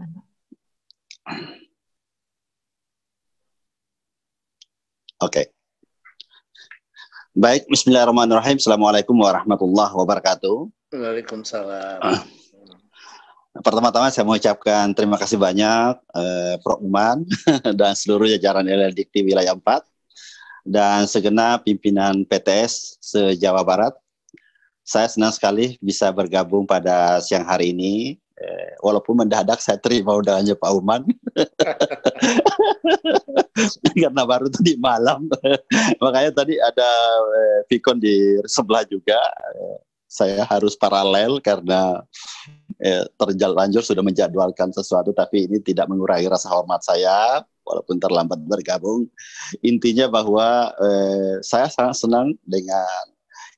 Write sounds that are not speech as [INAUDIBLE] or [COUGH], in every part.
Oke. Okay. Baik, bismillahirrahmanirrahim. Assalamualaikum warahmatullahi wabarakatuh. Waalaikumsalam. [CLEARS THROAT] Pertama-tama saya mengucapkan terima kasih banyak eh, Prof. Uman [LAUGHS] dan seluruh jajaran LLDK wilayah 4 dan segenap pimpinan PTS se-Jawa Barat. Saya senang sekali bisa bergabung pada siang hari ini Eh, walaupun mendadak saya terima undangannya Pak Uman [LAUGHS] karena baru tadi malam [LAUGHS] makanya tadi ada eh, Vicon di sebelah juga eh, saya harus paralel karena eh, lanjut sudah menjadwalkan sesuatu tapi ini tidak mengurangi rasa hormat saya walaupun terlambat bergabung intinya bahwa eh, saya sangat senang dengan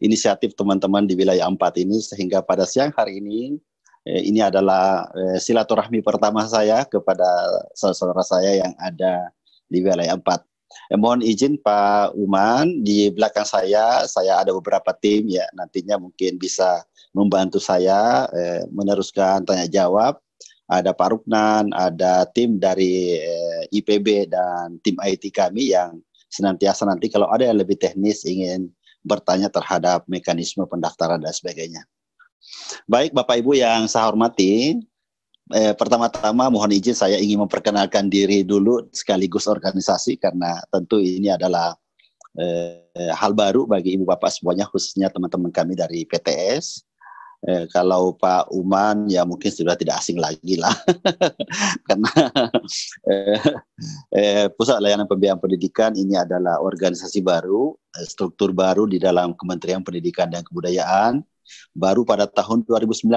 inisiatif teman-teman di wilayah empat ini sehingga pada siang hari ini Eh, ini adalah eh, silaturahmi pertama saya kepada saudara saya yang ada di wilayah 4. Eh, mohon izin Pak Uman, di belakang saya saya ada beberapa tim ya nantinya mungkin bisa membantu saya eh, meneruskan tanya jawab. Ada Pak Ruknan, ada tim dari eh, IPB dan tim IT kami yang senantiasa nanti kalau ada yang lebih teknis ingin bertanya terhadap mekanisme pendaftaran dan sebagainya. Baik Bapak Ibu yang saya hormati, eh, pertama-tama mohon izin saya ingin memperkenalkan diri dulu sekaligus organisasi karena tentu ini adalah eh, hal baru bagi Ibu Bapak semuanya khususnya teman-teman kami dari PTS. Eh, kalau Pak Uman ya mungkin sudah tidak asing lagi lah [LAUGHS] karena eh, eh, pusat layanan pembiayaan pendidikan ini adalah organisasi baru eh, struktur baru di dalam Kementerian Pendidikan dan Kebudayaan Baru pada tahun 2019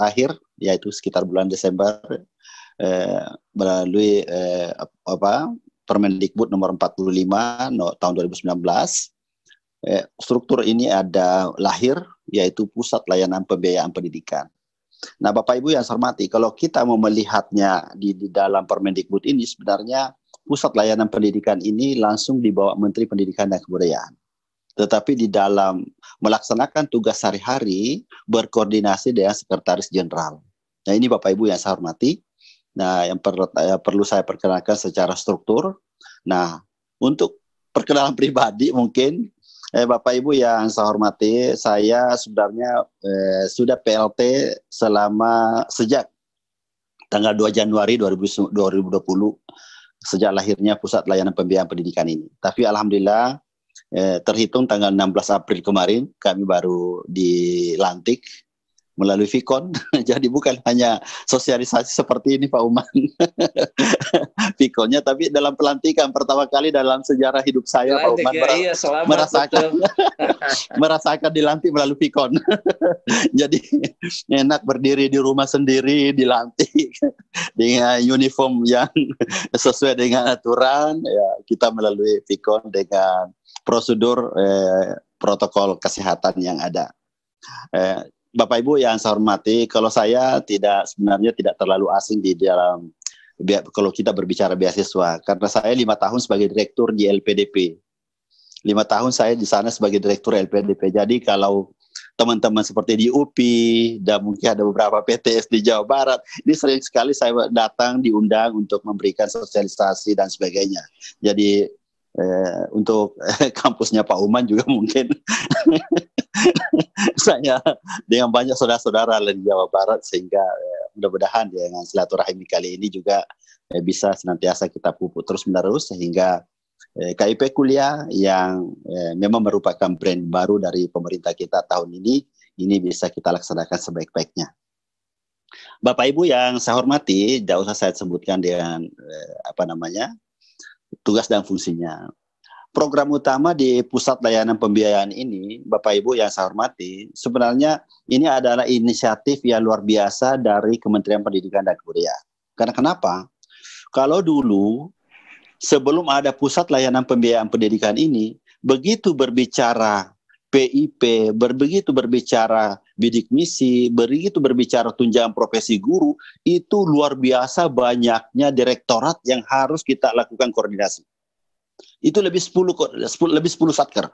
akhir yaitu sekitar bulan Desember eh, melalui eh, apa Permendikbud nomor 45 no, tahun 2019 eh, struktur ini ada lahir yaitu pusat layanan pembiayaan pendidikan. Nah, Bapak Ibu yang saya hormati, kalau kita mau melihatnya di, di dalam Permendikbud ini sebenarnya pusat layanan pendidikan ini langsung dibawa Menteri Pendidikan dan Kebudayaan tetapi di dalam melaksanakan tugas sehari-hari berkoordinasi dengan sekretaris jenderal. Nah ini Bapak Ibu yang saya hormati. Nah yang per, ya, perlu saya perkenalkan secara struktur. Nah untuk perkenalan [LAUGHS] pribadi mungkin eh, Bapak Ibu yang saya hormati, saya sebenarnya eh, sudah PLT selama sejak tanggal 2 Januari 2020 sejak lahirnya Pusat Layanan Pembiayaan Pendidikan ini. Tapi alhamdulillah eh, terhitung tanggal 16 April kemarin kami baru dilantik melalui Vicon. [LAUGHS] Jadi bukan hanya sosialisasi seperti ini Pak Uman. [LAUGHS] Vikonnya tapi dalam pelantikan pertama kali dalam sejarah hidup saya Lantik, Pak Uman ya, iya, merasakan [LAUGHS] merasakan dilantik melalui Vicon. Jadi enak berdiri di rumah sendiri dilantik dengan uniform yang sesuai dengan aturan ya kita melalui Vicon dengan prosedur eh, protokol kesehatan yang ada. Eh, Bapak Ibu yang saya hormati, kalau saya tidak sebenarnya tidak terlalu asing di dalam kalau kita berbicara beasiswa karena saya lima tahun sebagai direktur di LPDP lima tahun saya di sana sebagai direktur LPDP. Jadi kalau teman-teman seperti di UPI dan mungkin ada beberapa PTS di Jawa Barat, ini sering sekali saya datang diundang untuk memberikan sosialisasi dan sebagainya. Jadi eh, untuk eh, [LAUGHS] kampusnya Pak Uman juga mungkin [LAUGHS] saya dengan banyak saudara-saudara di Jawa Barat sehingga eh, mudah-mudahan dengan silaturahmi kali ini juga eh, bisa senantiasa kita pupuk terus menerus sehingga eh, KIP kuliah yang eh, memang merupakan brand baru dari pemerintah kita tahun ini ini bisa kita laksanakan sebaik-baiknya. Bapak Ibu yang saya hormati, tidak usah saya sebutkan dengan eh, apa namanya tugas dan fungsinya. Program utama di Pusat Layanan Pembiayaan ini, Bapak Ibu yang saya hormati, sebenarnya ini adalah inisiatif yang luar biasa dari Kementerian Pendidikan dan Kebudayaan. Karena kenapa? Kalau dulu sebelum ada Pusat Layanan Pembiayaan Pendidikan ini, begitu berbicara PIP, berbegitu berbicara bidik misi, begitu berbicara tunjangan profesi guru, itu luar biasa banyaknya direktorat yang harus kita lakukan koordinasi. Itu lebih 10, 10 lebih 10 satker.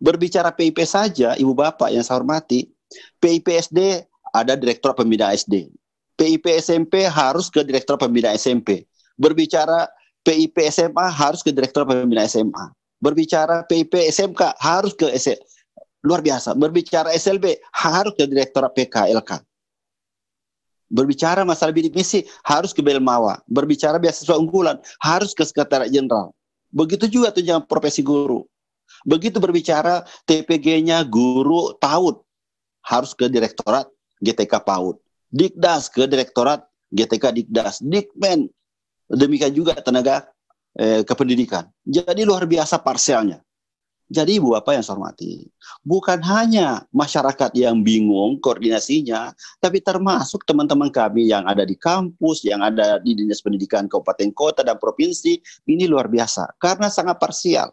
Berbicara PIP saja, Ibu Bapak yang saya hormati, PIP SD ada direktorat pembina SD. PIP SMP harus ke direktorat pembina SMP. Berbicara PIP SMA harus ke direktorat pembina SMA Berbicara PIP SMK harus ke SL, luar biasa. Berbicara SLB harus ke Direktorat PKLK. Berbicara masalah bidik misi harus ke Belmawa. Berbicara beasiswa unggulan harus ke Sekretariat Jenderal. Begitu juga tunjangan profesi guru. Begitu berbicara TPG-nya guru PAUD harus ke Direktorat GTK PAUD. Dikdas ke Direktorat GTK Dikdas. Dikmen demikian juga tenaga eh, kependidikan. Jadi luar biasa parselnya. Jadi Ibu Bapak yang saya hormati, bukan hanya masyarakat yang bingung koordinasinya, tapi termasuk teman-teman kami yang ada di kampus, yang ada di Dinas Pendidikan Kabupaten Kota dan Provinsi, ini luar biasa karena sangat parsial.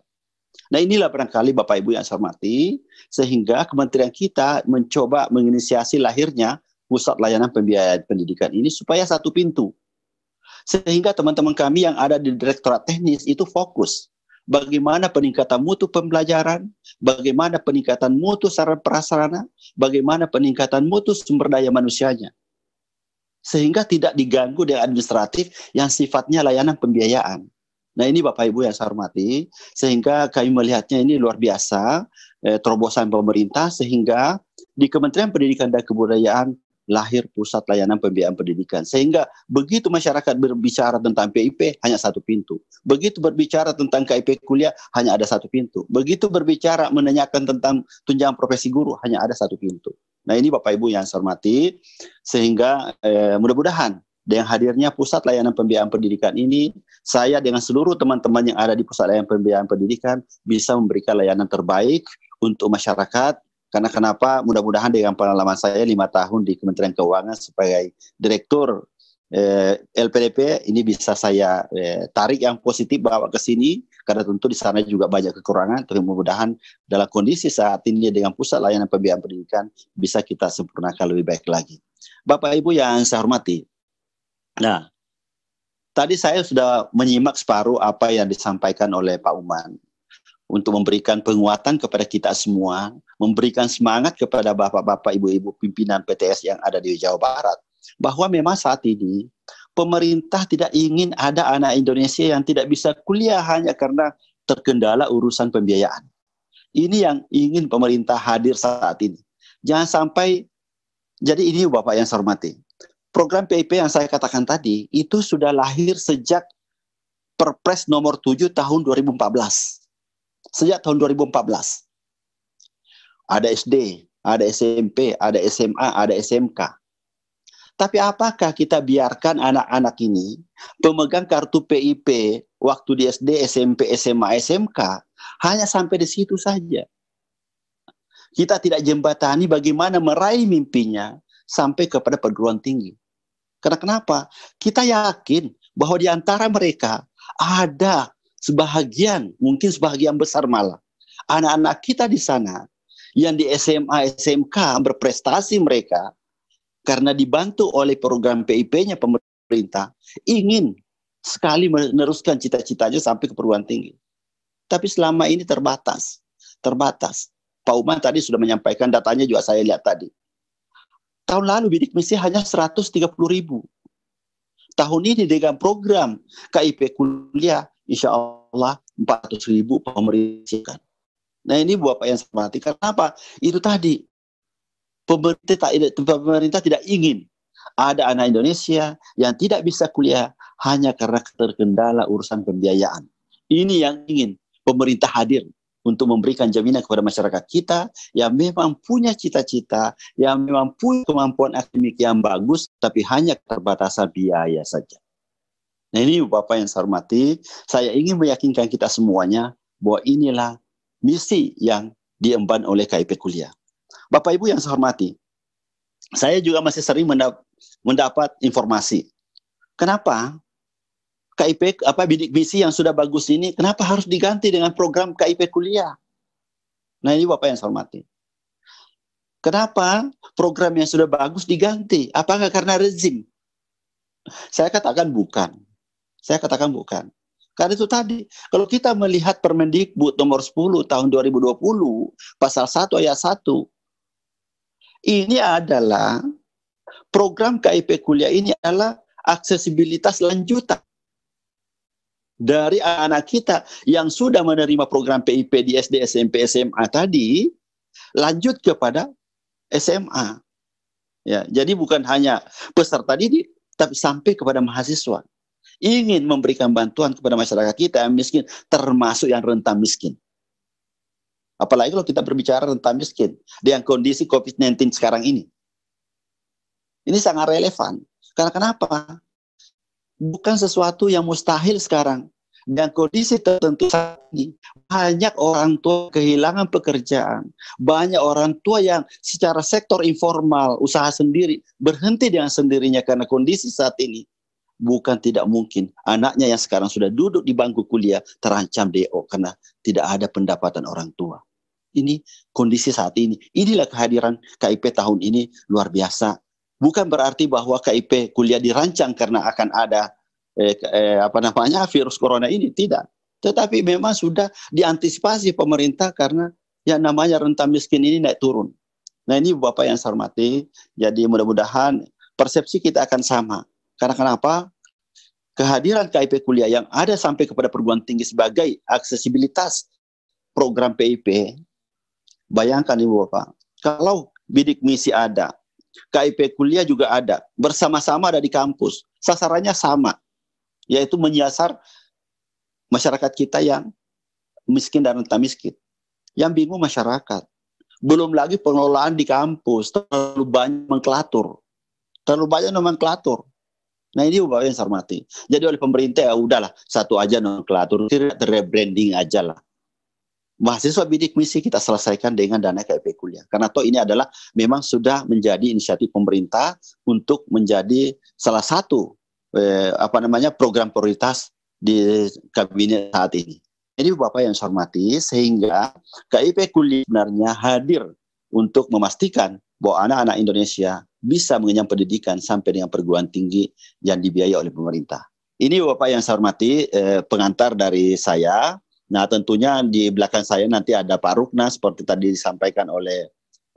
Nah inilah barangkali Bapak Ibu yang saya hormati, sehingga kementerian kita mencoba menginisiasi lahirnya pusat layanan pembiayaan pendidikan ini supaya satu pintu sehingga teman-teman kami yang ada di Direktorat Teknis itu fokus bagaimana peningkatan mutu pembelajaran, bagaimana peningkatan mutu sarana prasarana, bagaimana peningkatan mutu sumber daya manusianya. Sehingga tidak diganggu dengan administratif yang sifatnya layanan pembiayaan. Nah ini Bapak Ibu yang saya hormati, sehingga kami melihatnya ini luar biasa, eh, terobosan pemerintah, sehingga di Kementerian Pendidikan dan Kebudayaan lahir pusat layanan pembiayaan pendidikan. Sehingga begitu masyarakat berbicara tentang PIP hanya satu pintu. Begitu berbicara tentang KIP kuliah hanya ada satu pintu. Begitu berbicara menanyakan tentang tunjangan profesi guru hanya ada satu pintu. Nah ini Bapak Ibu yang saya hormati, sehingga eh, mudah-mudahan dengan hadirnya pusat layanan pembiayaan pendidikan ini, saya dengan seluruh teman-teman yang ada di pusat layanan pembiayaan pendidikan bisa memberikan layanan terbaik untuk masyarakat karena kenapa? Mudah-mudahan dengan pengalaman saya lima tahun di Kementerian Keuangan sebagai direktur eh, LPDP ini bisa saya eh, tarik yang positif bawa ke sini karena tentu di sana juga banyak kekurangan tapi mudah-mudahan dalam kondisi saat ini dengan pusat layanan pembiayaan pendidikan bisa kita sempurnakan lebih baik lagi. Bapak Ibu yang saya hormati. Nah, tadi saya sudah menyimak separuh apa yang disampaikan oleh Pak Uman untuk memberikan penguatan kepada kita semua, memberikan semangat kepada bapak-bapak, ibu-ibu pimpinan PTS yang ada di Jawa Barat bahwa memang saat ini pemerintah tidak ingin ada anak Indonesia yang tidak bisa kuliah hanya karena terkendala urusan pembiayaan. Ini yang ingin pemerintah hadir saat ini. Jangan sampai jadi ini Bapak yang saya hormati. Program PIP yang saya katakan tadi itu sudah lahir sejak Perpres nomor 7 tahun 2014 sejak tahun 2014. Ada SD, ada SMP, ada SMA, ada SMK. Tapi apakah kita biarkan anak-anak ini pemegang kartu PIP waktu di SD, SMP, SMA, SMK hanya sampai di situ saja? Kita tidak jembatani bagaimana meraih mimpinya sampai kepada perguruan tinggi. Karena kenapa? Kita yakin bahwa di antara mereka ada sebahagian, mungkin sebahagian besar malah anak-anak kita di sana yang di SMA, SMK berprestasi mereka karena dibantu oleh program PIP-nya pemerintah ingin sekali meneruskan cita-citanya sampai ke perguruan tinggi. Tapi selama ini terbatas, terbatas. Pak Uman tadi sudah menyampaikan datanya juga saya lihat tadi. Tahun lalu bidik misi hanya 130 ribu. Tahun ini dengan program KIP kuliah insya Allah 400 ribu pemerintah. Kan. Nah ini Bapak yang saya hormati, kenapa? Itu tadi, pemerintah, tidak ingin ada anak Indonesia yang tidak bisa kuliah hanya karena terkendala urusan pembiayaan. Ini yang ingin pemerintah hadir untuk memberikan jaminan kepada masyarakat kita yang memang punya cita-cita, yang memang punya kemampuan akademik yang bagus, tapi hanya terbatas biaya saja. Nah ini Bapak yang saya hormati, saya ingin meyakinkan kita semuanya bahwa inilah misi yang diemban oleh KIP Kuliah. Bapak Ibu yang saya hormati, saya juga masih sering mendapat informasi. Kenapa KIP apa bidik misi yang sudah bagus ini kenapa harus diganti dengan program KIP kuliah? Nah ini Bapak yang saya hormati. Kenapa program yang sudah bagus diganti? Apakah karena rezim? Saya katakan bukan. Saya katakan bukan. Karena itu tadi, kalau kita melihat Permendikbud nomor 10 tahun 2020, pasal 1 ayat 1, ini adalah program KIP kuliah ini adalah aksesibilitas lanjutan dari anak kita yang sudah menerima program PIP di SD, SMP, SMA tadi, lanjut kepada SMA. Ya, jadi bukan hanya peserta didik, tapi sampai kepada mahasiswa ingin memberikan bantuan kepada masyarakat kita yang miskin, termasuk yang rentan miskin. Apalagi kalau kita berbicara rentan miskin, dengan kondisi COVID-19 sekarang ini. Ini sangat relevan. Karena kenapa? Bukan sesuatu yang mustahil sekarang. Dan kondisi tertentu saat ini, banyak orang tua kehilangan pekerjaan. Banyak orang tua yang secara sektor informal, usaha sendiri, berhenti dengan sendirinya karena kondisi saat ini bukan tidak mungkin anaknya yang sekarang sudah duduk di bangku kuliah terancam DO karena tidak ada pendapatan orang tua. Ini kondisi saat ini. Inilah kehadiran KIP tahun ini luar biasa. Bukan berarti bahwa KIP kuliah dirancang karena akan ada eh, eh, apa namanya virus corona ini tidak. Tetapi memang sudah diantisipasi pemerintah karena yang namanya rentang miskin ini naik turun. Nah ini Bapak yang saya hormati, jadi mudah-mudahan persepsi kita akan sama karena kenapa? Kehadiran KIP kuliah yang ada sampai kepada perguruan tinggi sebagai aksesibilitas program PIP, bayangkan Ibu Bapak, kalau bidik misi ada, KIP kuliah juga ada, bersama-sama ada di kampus, sasarannya sama, yaitu menyasar masyarakat kita yang miskin dan rentan miskin. Yang bingung masyarakat. Belum lagi pengelolaan di kampus, terlalu banyak mengklatur. Terlalu banyak nomenklatur. Nah ini Bapak yang saya hormati. Jadi oleh pemerintah ya udahlah satu aja nomenklatur, rebranding aja lah. Mahasiswa bidik misi kita selesaikan dengan dana KIP kuliah. Karena toh ini adalah memang sudah menjadi inisiatif pemerintah untuk menjadi salah satu eh, apa namanya program prioritas di kabinet saat ini. Jadi Bapak yang saya hormati, sehingga KIP kuliah sebenarnya hadir untuk memastikan bahwa anak-anak Indonesia bisa mengenyam pendidikan sampai dengan perguruan tinggi yang dibiayai oleh pemerintah. Ini Bapak yang saya hormati eh, pengantar dari saya. Nah tentunya di belakang saya nanti ada Pak Rukna seperti tadi disampaikan oleh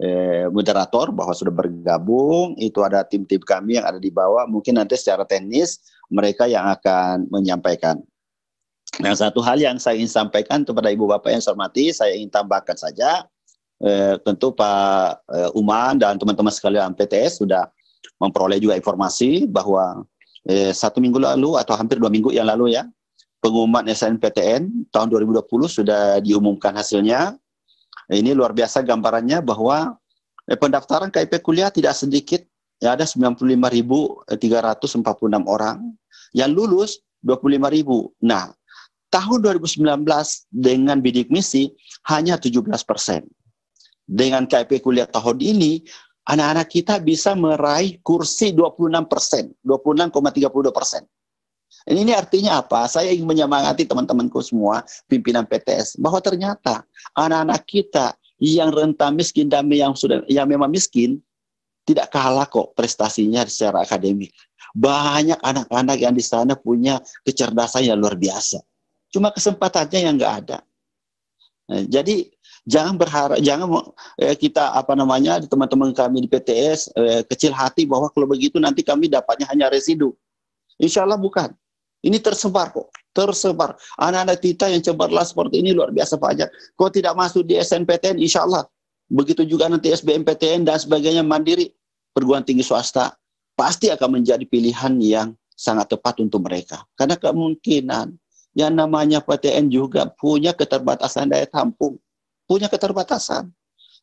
eh, moderator bahwa sudah bergabung. Itu ada tim-tim kami yang ada di bawah. Mungkin nanti secara teknis mereka yang akan menyampaikan. Nah satu hal yang saya ingin sampaikan kepada Ibu Bapak yang saya hormati, saya ingin tambahkan saja eh, tentu Pak eh, Uman dan teman-teman sekalian PTS sudah memperoleh juga informasi bahwa eh, satu minggu lalu atau hampir dua minggu yang lalu ya pengumuman SNPTN tahun 2020 sudah diumumkan hasilnya. Ini luar biasa gambarannya bahwa eh, pendaftaran KIP kuliah tidak sedikit, ya ada 95.346 orang yang lulus 25.000. Nah, tahun 2019 dengan bidik misi hanya 17 persen. Dengan KIP kuliah tahun ini, anak-anak kita bisa meraih kursi 26 persen, 26,32 persen. Ini artinya apa? Saya ingin menyemangati teman-temanku semua, pimpinan PTS, bahwa ternyata anak-anak kita yang rentan miskin dan yang sudah yang memang miskin tidak kalah kok prestasinya secara akademik. Banyak anak-anak yang di sana punya kecerdasan yang luar biasa. Cuma kesempatannya yang nggak ada. Nah, jadi jangan berharap jangan eh, kita apa namanya teman-teman kami di PTS eh, kecil hati bahwa kalau begitu nanti kami dapatnya hanya residu. Insya Allah bukan. Ini tersebar kok, tersebar. Anak-anak kita yang cemerlang seperti ini luar biasa pajak kok tidak masuk di SNPTN, insya Allah. Begitu juga nanti SBMPTN dan sebagainya mandiri. Perguruan tinggi swasta pasti akan menjadi pilihan yang sangat tepat untuk mereka. Karena kemungkinan yang namanya PTN juga punya keterbatasan daya tampung punya keterbatasan.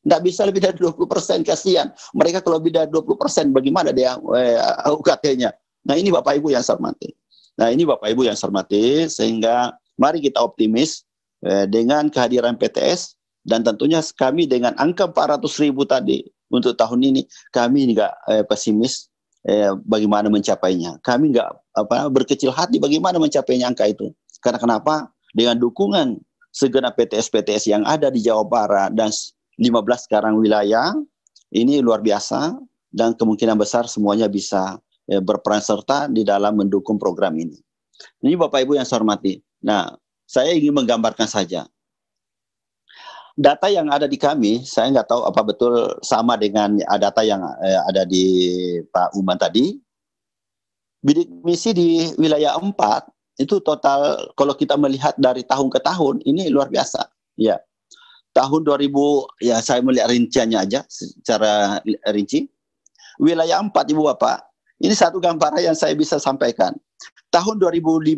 Tidak bisa lebih dari 20 persen, kasihan. Mereka kalau lebih dari 20 persen, bagaimana dia eh, UKT-nya? Nah ini Bapak Ibu yang saya hormati. Nah ini Bapak Ibu yang saya hormati, sehingga mari kita optimis eh, dengan kehadiran PTS, dan tentunya kami dengan angka 400 ribu tadi untuk tahun ini, kami nggak eh, pesimis eh, bagaimana mencapainya. Kami nggak apa berkecil hati bagaimana mencapainya angka itu. Karena kenapa? Dengan dukungan segenap PTS-PTS yang ada di Jawa Barat dan 15 sekarang wilayah ini luar biasa dan kemungkinan besar semuanya bisa ya, berperan serta di dalam mendukung program ini. Ini Bapak Ibu yang saya hormati. Nah, saya ingin menggambarkan saja. Data yang ada di kami, saya nggak tahu apa betul sama dengan ya, data yang eh, ada di Pak Uman tadi. Bidik misi di wilayah 4 itu total kalau kita melihat dari tahun ke tahun ini luar biasa ya tahun 2000 ya saya melihat rinciannya aja secara rinci wilayah 4 Ibu Bapak ini satu gambaran yang saya bisa sampaikan tahun 2015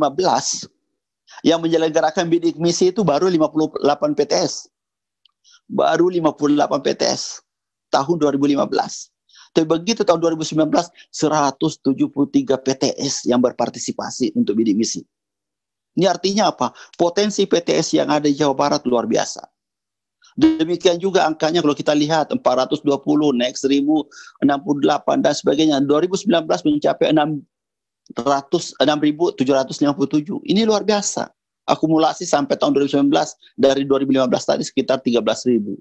yang menyelenggarakan bidik misi itu baru 58 PTS baru 58 PTS tahun 2015 tapi begitu tahun 2019 173 PTS yang berpartisipasi untuk bidik misi. Ini artinya apa? Potensi PTS yang ada di Jawa Barat luar biasa. Demikian juga angkanya kalau kita lihat 420 naik 1068 dan sebagainya. 2019 mencapai 6.757. Ini luar biasa. Akumulasi sampai tahun 2019 dari 2015 tadi sekitar ribu.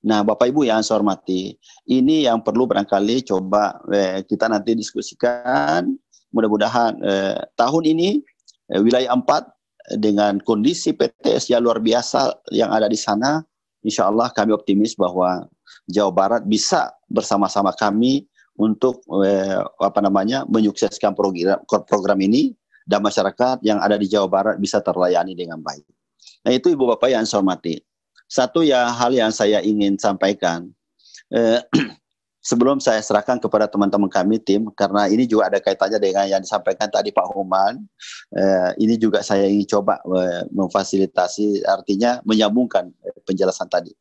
Nah, Bapak Ibu yang saya hormati, ini yang perlu barangkali coba eh, kita nanti diskusikan. Mudah-mudahan eh, tahun ini eh, wilayah 4 eh, dengan kondisi PTS yang luar biasa yang ada di sana, insya Allah kami optimis bahwa Jawa Barat bisa bersama-sama kami untuk eh, apa namanya menyukseskan program program ini dan masyarakat yang ada di Jawa Barat bisa terlayani dengan baik. Nah itu Ibu Bapak yang saya hormati. Satu ya hal yang saya ingin sampaikan. Eh, [CLEARS THROAT] sebelum saya serahkan kepada teman-teman kami tim karena ini juga ada kaitannya dengan yang disampaikan tadi Pak Homan eh, ini juga saya ingin coba eh, memfasilitasi artinya menyambungkan eh, penjelasan tadi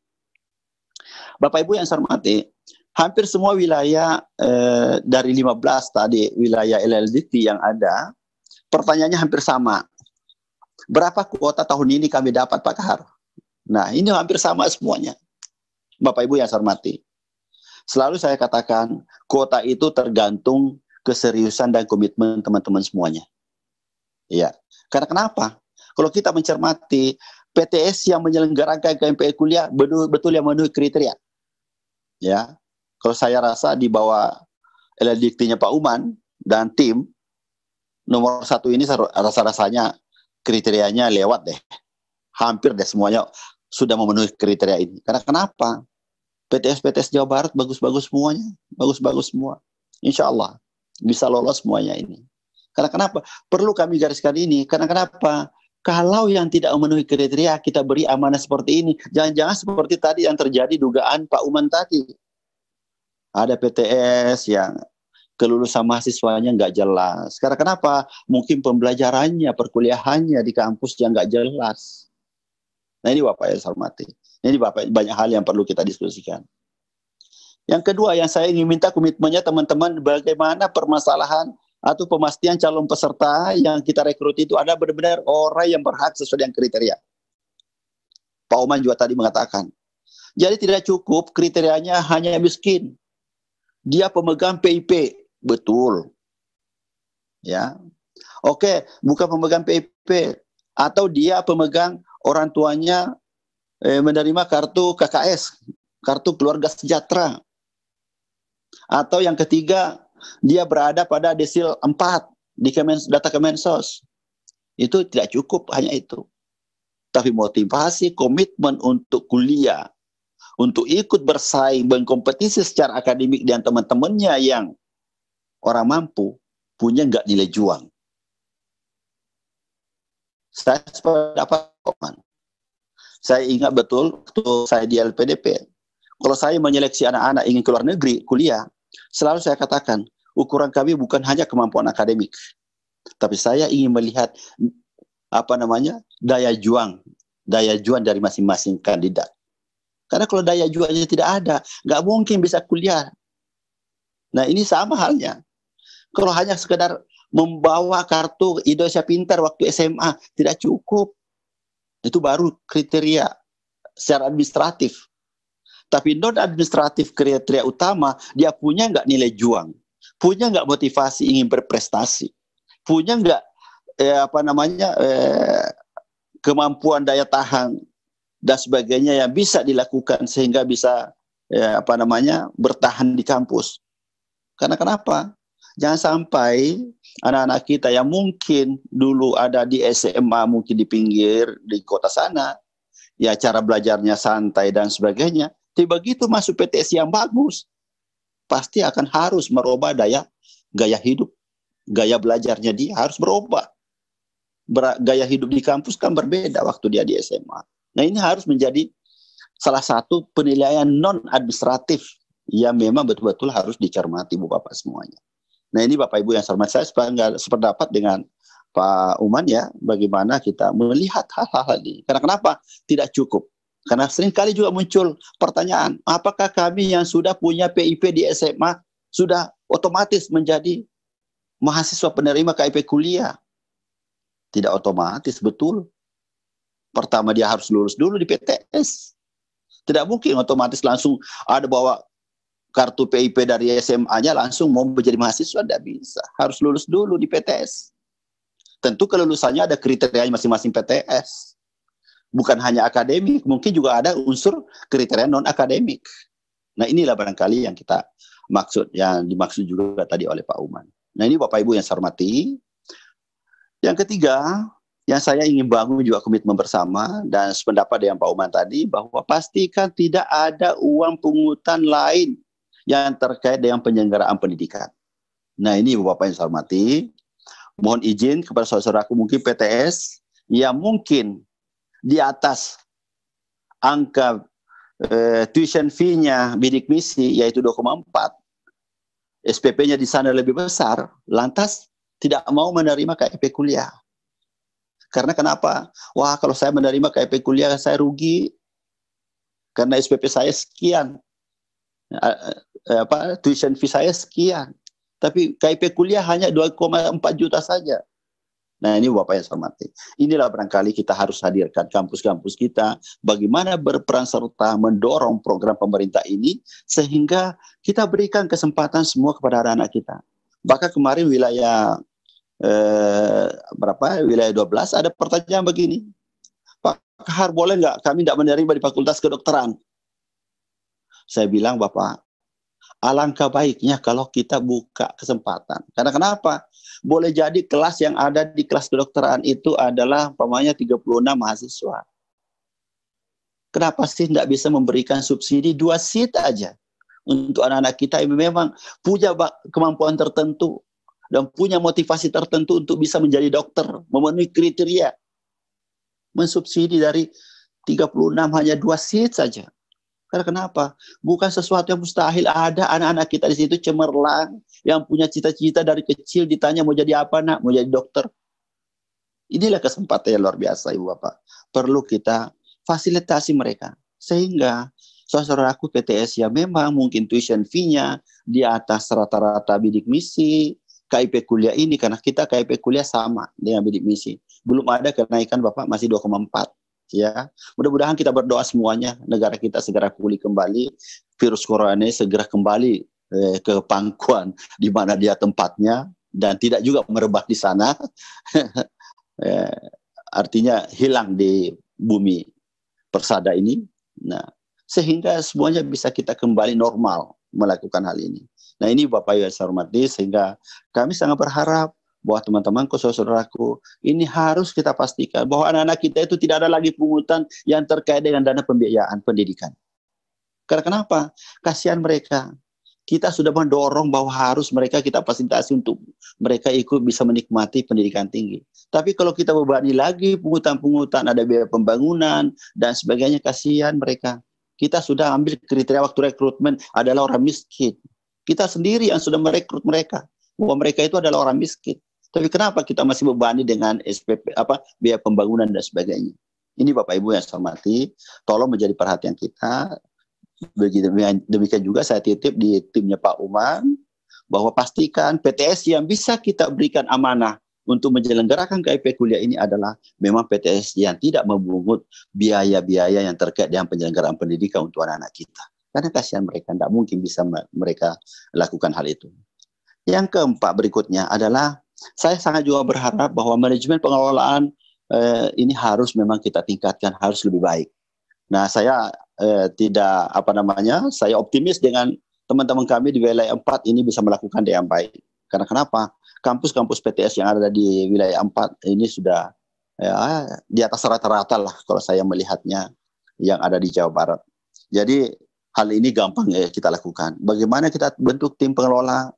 Bapak Ibu yang saya hormati hampir semua wilayah eh, dari 15 tadi wilayah LLDT yang ada pertanyaannya hampir sama berapa kuota tahun ini kami dapat Pak Kahar Nah, ini hampir sama semuanya. Bapak Ibu yang saya hormati. Selalu saya katakan, kuota itu tergantung keseriusan dan komitmen teman-teman semuanya. Iya. Karena kenapa? Kalau kita mencermati PTS yang menyelenggarakan KMP kuliah betul, betul yang memenuhi kriteria. Ya. Kalau saya rasa di bawah LDKT-nya Pak Uman dan tim nomor satu ini rasa-rasanya kriterianya lewat deh hampir deh semuanya sudah memenuhi kriteria ini. Karena kenapa? PTS-PTS Jawa Barat bagus-bagus semuanya, bagus-bagus semua. Insya Allah bisa lolos semuanya ini. Karena kenapa? Perlu kami gariskan ini. Karena kenapa? Kalau yang tidak memenuhi kriteria kita beri amanah seperti ini, jangan-jangan seperti tadi yang terjadi dugaan Pak Uman tadi. Ada PTS yang kelulusan mahasiswanya nggak jelas. Karena kenapa? Mungkin pembelajarannya, perkuliahannya di kampus yang nggak jelas. Nah ini Bapak yang saya hormati. Ini Bapak banyak hal yang perlu kita diskusikan. Yang kedua yang saya ingin minta komitmennya teman-teman bagaimana permasalahan atau pemastian calon peserta yang kita rekrut itu ada benar-benar orang yang berhak sesuai dengan kriteria. Pak Oman juga tadi mengatakan. Jadi tidak cukup kriterianya hanya miskin. Dia pemegang PIP, betul. Ya. Oke, bukan pemegang PIP atau dia pemegang orang tuanya eh, menerima kartu KKS, kartu keluarga sejahtera. Atau yang ketiga, dia berada pada desil 4 di Kemen, data Kemensos. Itu tidak cukup hanya itu. Tapi motivasi, komitmen untuk kuliah, untuk ikut bersaing, dan kompetisi secara akademik dengan teman-temannya yang orang mampu, punya nggak nilai juang. Saya sependapat Oman. Saya ingat betul waktu saya di LPDP. Kalau saya menyeleksi anak-anak ingin keluar negeri kuliah, selalu saya katakan, ukuran kami bukan hanya kemampuan akademik, tapi saya ingin melihat apa namanya daya juang, daya juang dari masing-masing kandidat. Karena kalau daya juangnya tidak ada, nggak mungkin bisa kuliah. Nah ini sama halnya. Kalau hanya sekedar membawa kartu Indonesia Pintar waktu SMA tidak cukup. Itu baru kriteria secara administratif. Tapi non administratif kriteria utama dia punya nggak nilai juang, punya nggak motivasi ingin berprestasi, punya nggak eh, apa namanya eh, kemampuan daya tahan dan sebagainya yang bisa dilakukan sehingga bisa ya, apa namanya bertahan di kampus. Karena kenapa? Jangan sampai anak-anak kita yang mungkin dulu ada di SMA mungkin di pinggir di kota sana ya cara belajarnya santai dan sebagainya tiba gitu masuk PTS yang bagus pasti akan harus merubah daya gaya hidup gaya belajarnya dia harus berubah Ber, gaya hidup di kampus kan berbeda waktu dia di SMA nah ini harus menjadi salah satu penilaian non administratif yang memang betul-betul harus dicermati Bapak semuanya Nah ini Bapak Ibu yang saya hormati, saya sependapat dengan Pak Uman ya, bagaimana kita melihat hal-hal ini. Karena kenapa? Tidak cukup. Karena seringkali juga muncul pertanyaan, apakah kami yang sudah punya PIP di SMA sudah otomatis menjadi mahasiswa penerima KIP kuliah? Tidak otomatis, betul. Pertama dia harus lulus dulu di PTS. Tidak mungkin otomatis langsung ada bawa kartu PIP dari SMA-nya langsung mau menjadi mahasiswa tidak bisa, harus lulus dulu di PTS. Tentu kelulusannya ada kriteria masing-masing PTS. Bukan hanya akademik, mungkin juga ada unsur kriteria non akademik. Nah, inilah barangkali yang kita maksud yang dimaksud juga tadi oleh Pak Uman. Nah, ini Bapak Ibu yang saya hormati. Yang ketiga, yang saya ingin bangun juga komitmen bersama dan sependapat dengan Pak Uman tadi bahwa pastikan tidak ada uang pungutan lain yang terkait dengan penyelenggaraan pendidikan. Nah ini Bapak yang saya hormati, mohon izin kepada saudara saudaraku mungkin PTS yang mungkin di atas angka eh, tuition fee-nya bidik misi yaitu 2,4 SPP-nya di sana lebih besar lantas tidak mau menerima KIP kuliah karena kenapa wah kalau saya menerima KIP kuliah saya rugi karena SPP saya sekian Eh, eh, apa tuition fee saya sekian tapi KIP kuliah hanya 2,4 juta saja Nah ini Bapak yang hormati. Inilah barangkali kita harus hadirkan kampus-kampus kita. Bagaimana berperan serta mendorong program pemerintah ini. Sehingga kita berikan kesempatan semua kepada anak-anak kita. Bahkan kemarin wilayah eh, berapa wilayah 12 ada pertanyaan begini. Pak Har boleh nggak kami tidak menerima di Fakultas Kedokteran? saya bilang Bapak, alangkah baiknya kalau kita buka kesempatan. Karena kenapa? Boleh jadi kelas yang ada di kelas kedokteran itu adalah umpamanya 36 mahasiswa. Kenapa sih tidak bisa memberikan subsidi dua seat aja untuk anak-anak kita yang memang punya kemampuan tertentu dan punya motivasi tertentu untuk bisa menjadi dokter, memenuhi kriteria. Mensubsidi dari 36 hanya dua seat saja. Karena kenapa? Bukan sesuatu yang mustahil. Ada anak-anak kita di situ cemerlang yang punya cita-cita dari kecil ditanya mau jadi apa nak? Mau jadi dokter? Inilah kesempatan yang luar biasa Ibu Bapak. Perlu kita fasilitasi mereka. Sehingga saudara aku PTS ya memang mungkin tuition fee-nya di atas rata-rata bidik misi, KIP kuliah ini karena kita KIP kuliah sama dengan bidik misi. Belum ada kenaikan Bapak masih 2,4 ya. Mudah-mudahan kita berdoa semuanya negara kita segera pulih kembali, virus corona ini segera kembali eh, ke pangkuan di mana dia tempatnya dan tidak juga merebak di sana. [LAUGHS] eh, artinya hilang di bumi persada ini. Nah, sehingga semuanya bisa kita kembali normal melakukan hal ini. Nah, ini Bapak Ibu saya sehingga kami sangat berharap bahwa teman-temanku, saudara-saudaraku, ini harus kita pastikan bahwa anak-anak kita itu tidak ada lagi pungutan yang terkait dengan dana pembiayaan pendidikan. Karena kenapa? Kasihan mereka. Kita sudah mendorong bahwa harus mereka kita fasilitasi untuk mereka ikut bisa menikmati pendidikan tinggi. Tapi kalau kita bebani lagi pungutan-pungutan, ada biaya pembangunan dan sebagainya, kasihan mereka. Kita sudah ambil kriteria waktu rekrutmen adalah orang miskin. Kita sendiri yang sudah merekrut mereka bahwa mereka itu adalah orang miskin. Tapi kenapa kita masih bebani dengan SPP apa biaya pembangunan dan sebagainya? Ini Bapak Ibu yang saya hormati, tolong menjadi perhatian kita. Begitu demikian juga saya titip di timnya Pak Umar bahwa pastikan PTS yang bisa kita berikan amanah untuk menyelenggarakan KIP kuliah ini adalah memang PTS yang tidak memungut biaya-biaya yang terkait dengan penyelenggaraan pendidikan untuk anak-anak kita. Karena kasihan mereka, tidak mungkin bisa mereka lakukan hal itu. Yang keempat berikutnya adalah saya sangat juga berharap bahwa manajemen pengelolaan eh, ini harus memang kita tingkatkan, harus lebih baik. Nah, saya eh, tidak apa namanya, saya optimis dengan teman-teman kami di wilayah 4 ini bisa melakukan yang baik. Karena kenapa? Kampus-kampus PTS yang ada di wilayah 4 ini sudah ya di atas rata-rata lah kalau saya melihatnya yang ada di Jawa Barat. Jadi hal ini gampang ya kita lakukan. Bagaimana kita bentuk tim pengelola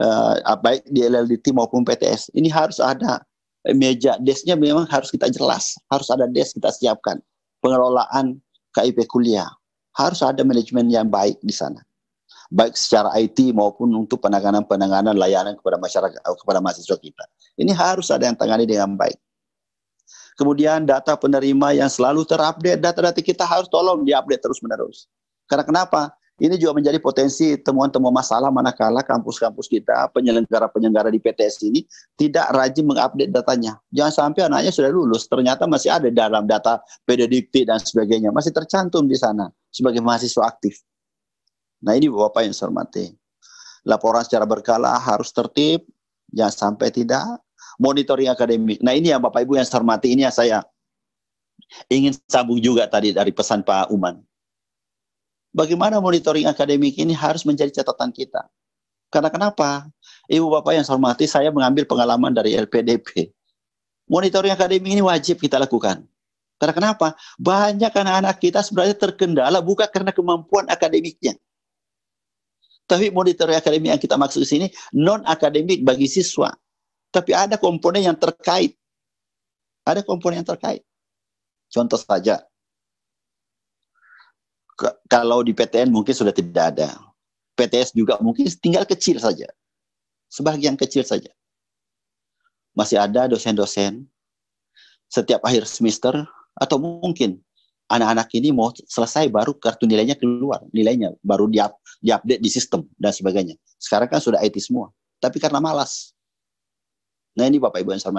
uh, baik di LLDT maupun PTS. Ini harus ada meja desknya memang harus kita jelas, harus ada desk kita siapkan. Pengelolaan KIP kuliah harus ada manajemen yang baik di sana. Baik secara IT maupun untuk penanganan-penanganan layanan kepada masyarakat eh, kepada mahasiswa kita. Ini harus ada yang tangani dengan baik. Kemudian data penerima yang selalu terupdate, data-data kita harus tolong diupdate terus-menerus. Karena kenapa? Ini juga menjadi potensi temuan-temuan masalah manakala kampus-kampus kita, penyelenggara-penyelenggara di PTS ini tidak rajin mengupdate datanya. Jangan sampai anaknya sudah lulus, ternyata masih ada dalam data pedodikti dan sebagainya, masih tercantum di sana sebagai mahasiswa aktif. Nah ini Bapak yang saya hormati. Laporan secara berkala harus tertib, jangan sampai tidak. Monitoring akademik. Nah ini ya Bapak Ibu yang saya hormati, ini ya saya ingin sambung juga tadi dari pesan Pak Uman Bagaimana monitoring akademik ini harus menjadi catatan kita. Karena kenapa? Ibu Bapak yang saya hormati, saya mengambil pengalaman dari LPDP. Monitoring akademik ini wajib kita lakukan. Karena kenapa? Banyak anak-anak kita sebenarnya terkendala bukan karena kemampuan akademiknya. Tapi monitoring akademik yang kita maksud di sini non-akademik bagi siswa. Tapi ada komponen yang terkait. Ada komponen yang terkait. Contoh saja, kalau di PTN mungkin sudah tidak ada. PTS juga mungkin tinggal kecil saja. Sebagian kecil saja. Masih ada dosen-dosen setiap akhir semester atau mungkin anak-anak ini mau selesai baru kartu nilainya keluar, nilainya baru di diupdate di sistem dan sebagainya. Sekarang kan sudah IT semua, tapi karena malas. Nah ini Bapak Ibu yang saya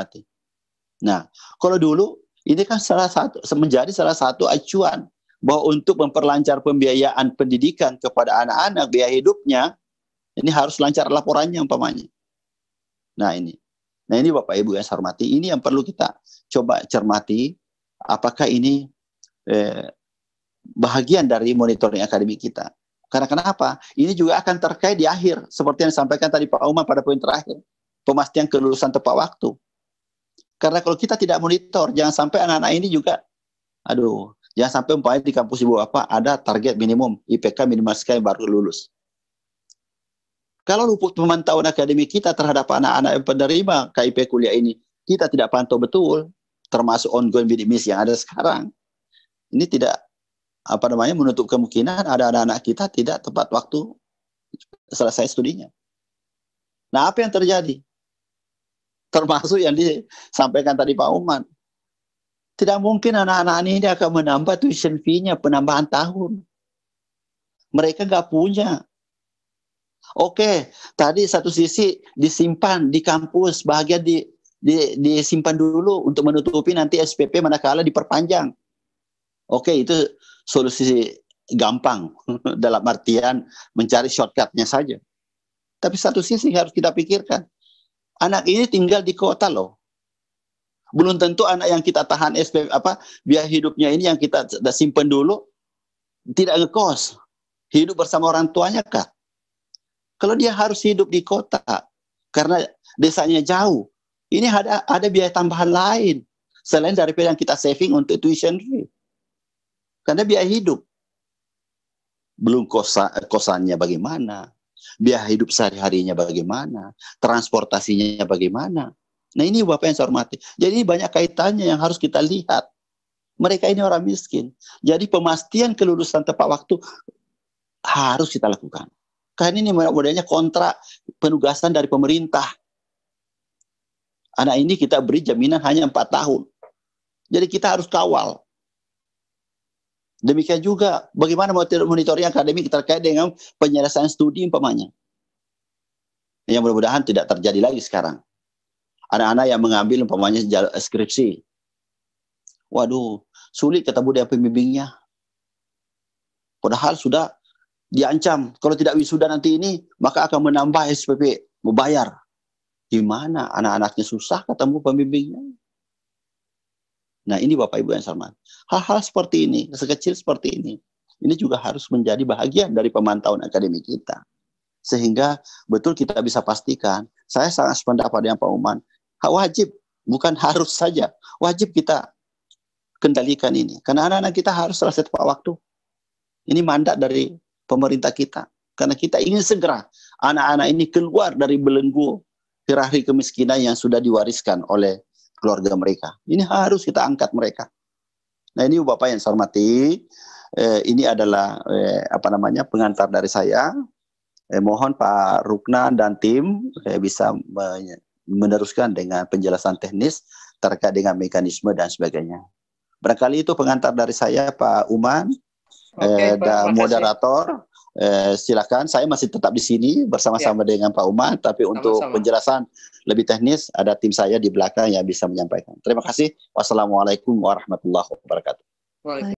Nah kalau dulu ini kan salah satu menjadi salah satu acuan bahwa untuk memperlancar pembiayaan pendidikan kepada anak-anak biaya hidupnya ini harus lancar laporannya umpamanya. Nah ini, nah ini Bapak Ibu yang saya hormati, ini yang perlu kita coba cermati apakah ini eh, bahagian dari monitoring akademik kita. Karena kenapa? Ini juga akan terkait di akhir, seperti yang disampaikan tadi Pak Umar pada poin terakhir, pemastian kelulusan tepat waktu. Karena kalau kita tidak monitor, jangan sampai anak-anak ini juga, aduh, Jangan sampai umpamanya di kampus ibu bapak ada target minimum IPK minimal sekali baru lulus. Kalau luput pemantauan akademik kita terhadap anak-anak yang penerima KIP kuliah ini, kita tidak pantau betul, termasuk ongoing bidik misi yang ada sekarang. Ini tidak apa namanya menutup kemungkinan ada anak-anak kita tidak tepat waktu selesai studinya. Nah, apa yang terjadi? Termasuk yang disampaikan tadi Pak Uman. Tidak mungkin anak-anak ini akan menambah tuition fee-nya, penambahan tahun. Mereka nggak punya. Oke, tadi satu sisi disimpan di kampus, bahagia di, di, disimpan dulu untuk menutupi nanti SPP manakala diperpanjang. Oke, itu solusi gampang [LAUGHS] dalam artian mencari shortcutnya saja. Tapi satu sisi harus kita pikirkan, anak ini tinggal di kota loh, belum tentu anak yang kita tahan SP apa biaya hidupnya ini yang kita simpan dulu tidak ngekos hidup bersama orang tuanya kak kalau dia harus hidup di kota karena desanya jauh ini ada ada biaya tambahan lain selain dari yang kita saving untuk tuition fee karena biaya hidup belum kosa, kosannya bagaimana biaya hidup sehari-harinya bagaimana transportasinya bagaimana Nah ini Bapak yang saya hormati. Jadi ini banyak kaitannya yang harus kita lihat. Mereka ini orang miskin. Jadi pemastian kelulusan tepat waktu harus kita lakukan. Karena ini modelnya mudahnya kontrak penugasan dari pemerintah. Anak ini kita beri jaminan hanya empat tahun. Jadi kita harus kawal. Demikian juga bagaimana monitoring akademik terkait dengan penyelesaian studi umpamanya. Yang mudah-mudahan tidak terjadi lagi sekarang anak-anak yang mengambil umpamanya eh, skripsi. Waduh, sulit ketemu dia pembimbingnya. Padahal sudah diancam kalau tidak wisuda nanti ini maka akan menambah SPP membayar. Di anak-anaknya susah ketemu pembimbingnya? Nah ini Bapak Ibu yang Salman. Hal-hal seperti ini, sekecil seperti ini. Ini juga harus menjadi bahagia dari pemantauan akademik kita. Sehingga betul kita bisa pastikan, saya sangat sependapat dengan Pak Uman, wajib, bukan harus saja. Wajib kita kendalikan ini. Karena anak-anak kita harus selesai tepat waktu. Ini mandat dari pemerintah kita. Karena kita ingin segera anak-anak ini keluar dari belenggu hierarki kemiskinan yang sudah diwariskan oleh keluarga mereka. Ini harus kita angkat mereka. Nah ini Bapak yang saya hormati, eh, ini adalah eh, apa namanya pengantar dari saya. Eh, mohon Pak Rukna dan tim eh, bisa meneruskan dengan penjelasan teknis terkait dengan mekanisme dan sebagainya. Berkali itu pengantar dari saya Pak Uman okay, eh, dan moderator. Eh, silakan, saya masih tetap di sini bersama-sama ya. dengan Pak Uman, tapi Sama-sama. untuk penjelasan lebih teknis ada tim saya di belakang yang bisa menyampaikan. Terima kasih. Wassalamualaikum warahmatullahi wabarakatuh.